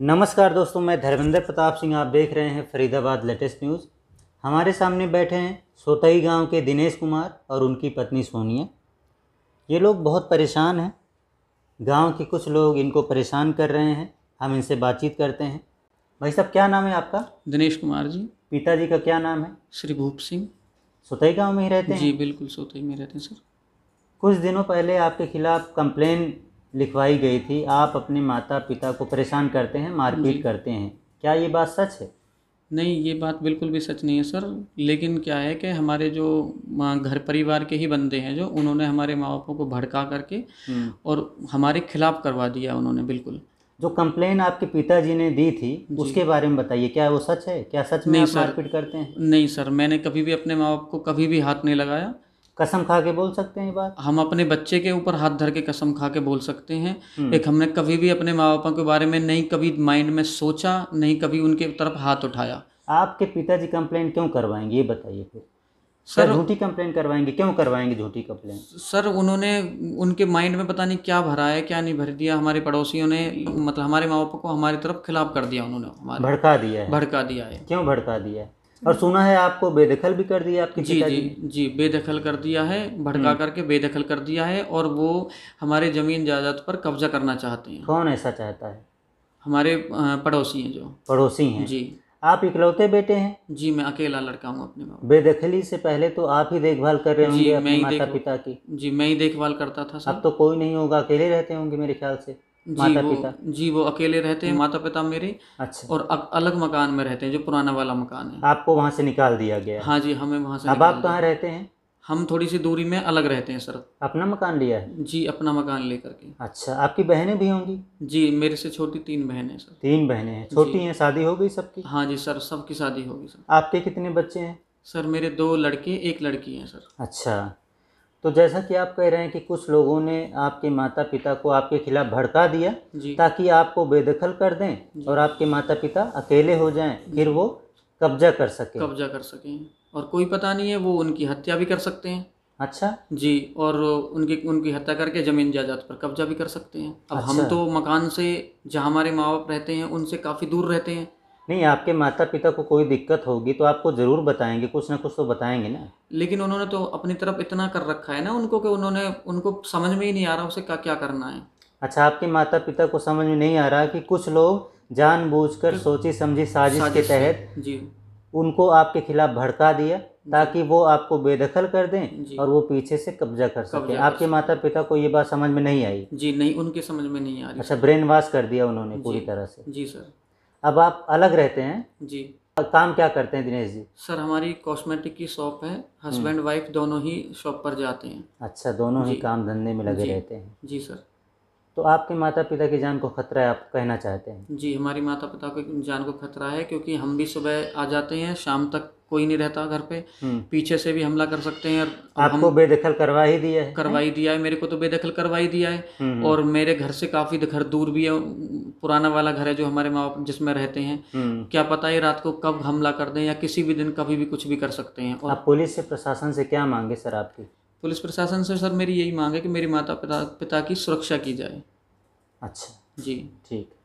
नमस्कार दोस्तों मैं धर्मेंद्र प्रताप सिंह आप देख रहे हैं फरीदाबाद लेटेस्ट न्यूज़ हमारे सामने बैठे हैं सोतई गांव के दिनेश कुमार और उनकी पत्नी सोनिया ये लोग बहुत परेशान हैं गांव के कुछ लोग इनको परेशान कर रहे हैं हम इनसे बातचीत करते हैं भाई साहब क्या नाम है आपका दिनेश कुमार जी पिताजी का क्या नाम है श्री भूप सिंह सोतई गाँव में ही रहते हैं जी बिल्कुल सोतई में रहते हैं सर कुछ दिनों पहले आपके खिलाफ़ कंप्लेन लिखवाई गई थी आप अपने माता पिता को परेशान करते हैं मारपीट करते हैं क्या ये बात सच है नहीं ये बात बिल्कुल भी सच नहीं है सर लेकिन क्या है कि हमारे जो घर परिवार के ही बंदे हैं जो उन्होंने हमारे माँ बापों को भड़का करके हम्म। और हमारे खिलाफ करवा दिया उन्होंने बिल्कुल जो कंप्लेन आपके पिताजी ने दी थी उसके बारे में बताइए क्या वो सच है क्या सच में नहीं, आप मारपीट करते हैं नहीं सर मैंने कभी भी अपने माँ बाप को कभी भी हाथ नहीं लगाया कसम खा के बोल सकते हैं बात हम अपने बच्चे के ऊपर हाथ धर के कसम खा के बोल सकते हैं हम्म। एक हमने कभी भी अपने माँ बापा के बारे में नहीं कभी माइंड में सोचा नहीं कभी उनके तरफ हाथ उठाया आपके पिताजी कंप्लेन क्यों करवाएंगे ये बताइए फिर सर झूठी कंप्लेन करवाएंगे क्यों करवाएंगे झूठी कंप्लेन सर उन्होंने उनके माइंड में पता नहीं क्या भरा है क्या नहीं भर दिया हमारे पड़ोसियों ने मतलब हमारे माँ बाप को हमारी तरफ खिलाफ कर दिया उन्होंने भड़का दिया है भड़का दिया है क्यों भड़का दिया है और सुना है आपको बेदखल भी कर दिया आपके जी जी जी बेदखल कर दिया है भड़का हम्म। हम्म। करके बेदखल कर दिया है और वो हमारे ज़मीन जायदाद पर कब्जा करना चाहते हैं कौन ऐसा चाहता है हमारे पड़ोसी हैं जो पड़ोसी हैं जी आप इकलौते बेटे हैं जी मैं अकेला लड़का हूँ अपने बेदखली से पहले तो आप ही देखभाल कर रहे होंगे अपने माता पिता की जी मैं ही देखभाल करता था अब तो कोई नहीं होगा अकेले रहते होंगे मेरे ख्याल से माता वो, पिता जी वो अकेले रहते हैं हम्म। माता पिता मेरे अच्छा और अ, अलग मकान में रहते हैं जो पुराना वाला मकान है आपको वहाँ से निकाल दिया गया हाँ जी हमें वहाँ से अब आप कहाँ रहते हैं हम थोड़ी सी दूरी में अलग रहते हैं सर अपना मकान लिया है जी अपना मकान लेकर के अच्छा आपकी बहनें भी होंगी जी मेरे से छोटी तीन बहनें सर तीन बहनें हैं छोटी हैं शादी हो गई सबकी हाँ जी सर सबकी शादी होगी सर आपके कितने बच्चे हैं सर मेरे दो लड़के एक लड़की है सर अच्छा तो जैसा कि आप कह रहे हैं कि कुछ लोगों ने आपके माता पिता को आपके खिलाफ भड़का दिया ताकि आपको बेदखल कर दें और आपके माता पिता अकेले हो जाएं फिर वो कब्जा कर सके कब्जा कर सकें और कोई पता नहीं है वो उनकी हत्या भी कर सकते हैं अच्छा जी और उनकी उनकी हत्या करके ज़मीन जायदाद पर कब्जा भी कर सकते हैं अब अच्छा। हम तो मकान से जहाँ हमारे माँ बाप रहते हैं उनसे काफ़ी दूर रहते हैं नहीं आपके माता पिता को कोई दिक्कत होगी तो आपको ज़रूर बताएंगे कुछ ना कुछ तो बताएंगे ना लेकिन उन्होंने तो अपनी तरफ इतना कर रखा है ना उनको कि उन्होंने उनको समझ में ही नहीं आ रहा उसे क्या क्या करना है अच्छा आपके माता पिता को समझ में नहीं आ रहा कि कुछ लोग जानबूझकर सोची समझी साजिश, के तहत जी उनको आपके खिलाफ भड़का दिया ताकि वो आपको बेदखल कर दें और वो पीछे से कब्जा कर सके आपके माता पिता को ये बात समझ में नहीं आई जी नहीं उनके समझ में नहीं आ रही अच्छा ब्रेन वॉश कर दिया उन्होंने पूरी तरह से जी सर अब आप अलग रहते हैं जी काम क्या करते हैं दिनेश जी सर हमारी कॉस्मेटिक की शॉप है हस्बैंड हम्म। वाइफ दोनों ही शॉप पर जाते हैं अच्छा दोनों ही काम धंधे में लगे रहते हैं जी सर तो आपके माता पिता की जान को खतरा है आप कहना चाहते हैं जी हमारी माता पिता की जान को खतरा है क्योंकि हम भी सुबह आ जाते हैं शाम तक कोई नहीं रहता घर पे हम्म। पीछे से भी हमला कर सकते हैं आपको बेदखल करवा ही दिया है करवा ही दिया है मेरे को तो बेदखल करवा ही दिया है हम्म, हम्म। और मेरे घर से काफी घर दूर भी है पुराना वाला घर है जो हमारे माँ बाप जिसमें रहते हैं क्या पता है रात को कब हमला कर दें या किसी भी दिन कभी भी कुछ भी कर सकते हैं और आप पुलिस से प्रशासन से क्या मांगे सर आपकी पुलिस प्रशासन से सर मेरी यही मांग है कि मेरे माता पिता पिता की सुरक्षा की जाए अच्छा जी ठीक